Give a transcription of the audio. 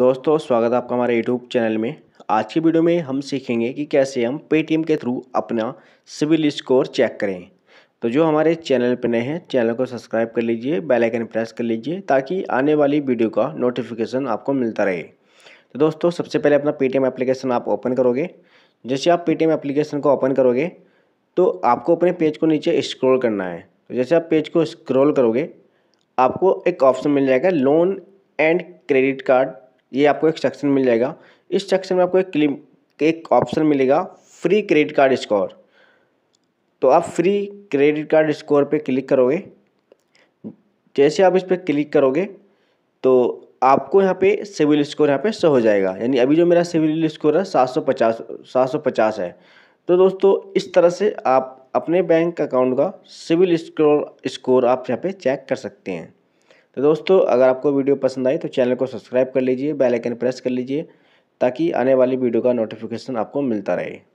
दोस्तों स्वागत है आपका हमारे यूट्यूब चैनल में आज की वीडियो में हम सीखेंगे कि कैसे हम पेटीएम के थ्रू अपना सिविल स्कोर चेक करें तो जो हमारे चैनल पर नए हैं चैनल को सब्सक्राइब कर लीजिए बेल आइकन प्रेस कर लीजिए ताकि आने वाली वीडियो का नोटिफिकेशन आपको मिलता रहे तो दोस्तों सबसे पहले अपना पेटीएम एप्लीकेशन आप ओपन करोगे जैसे आप पेटीएम एप्लीकेशन को ओपन करोगे तो आपको अपने पेज को नीचे स्क्रॉल करना है तो जैसे आप पेज को स्क्रॉल करोगे आपको एक ऑप्शन मिल जाएगा लोन एंड क्रेडिट कार्ड ये आपको एक सेक्शन मिल जाएगा इस सेक्शन में आपको एक क्लिम एक ऑप्शन मिलेगा फ्री क्रेडिट कार्ड स्कोर तो आप फ्री क्रेडिट कार्ड स्कोर पे क्लिक करोगे जैसे आप इस पर क्लिक करोगे तो आपको यहाँ पे सिविल स्कोर यहाँ पे शो हो जाएगा यानी अभी जो मेरा सिविल स्कोर है सात सौ पचास सात सौ पचास है तो दोस्तों इस तरह से आप अपने बैंक अकाउंट का सिविल स्कोर स्कोर आप यहाँ पे चेक कर सकते हैं तो दोस्तों अगर आपको वीडियो पसंद आई तो चैनल को सब्सक्राइब कर लीजिए बेल आइकन प्रेस कर लीजिए ताकि आने वाली वीडियो का नोटिफिकेशन आपको मिलता रहे